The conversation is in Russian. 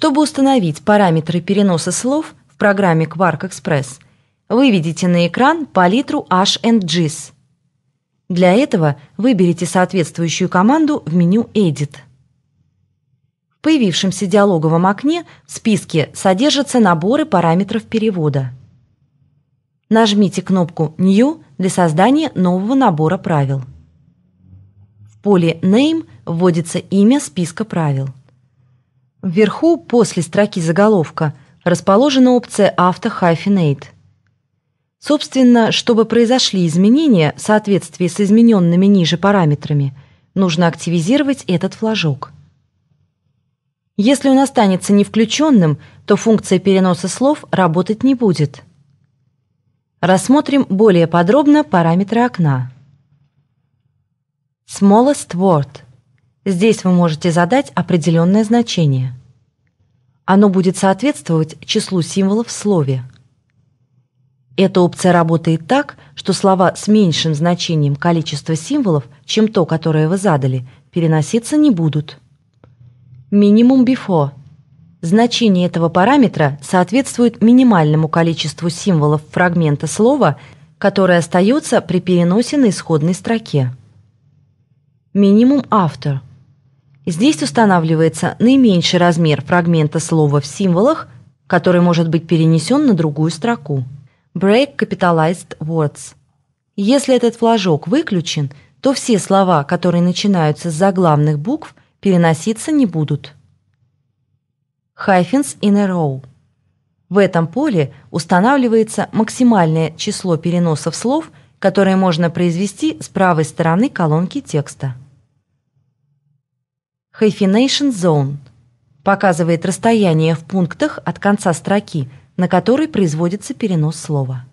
Чтобы установить параметры переноса слов в программе Quark Express, выведите на экран палитру HNGIS. Для этого выберите соответствующую команду в меню «Edit». В появившемся диалоговом окне в списке содержатся наборы параметров перевода. Нажмите кнопку «New» для создания нового набора правил. В поле «Name» вводится имя списка правил. Вверху, после строки заголовка, расположена опция «Auto-Hyphenate». Собственно, чтобы произошли изменения в соответствии с измененными ниже параметрами, нужно активизировать этот флажок. Если он останется не включенным, то функция переноса слов работать не будет. Рассмотрим более подробно параметры окна. Smallest word. Здесь вы можете задать определенное значение. Оно будет соответствовать числу символов в слове. Эта опция работает так, что слова с меньшим значением количества символов, чем то, которое вы задали, переноситься не будут. Минимум before. Значение этого параметра соответствует минимальному количеству символов фрагмента слова, которое остается при переносе на исходной строке. Минимум after – Здесь устанавливается наименьший размер фрагмента слова в символах, который может быть перенесен на другую строку. Break Capitalized Words. Если этот флажок выключен, то все слова, которые начинаются с заглавных букв, переноситься не будут. Hyphens in a row. В этом поле устанавливается максимальное число переносов слов, которые можно произвести с правой стороны колонки текста. Hyphenation Zone показывает расстояние в пунктах от конца строки, на который производится перенос слова.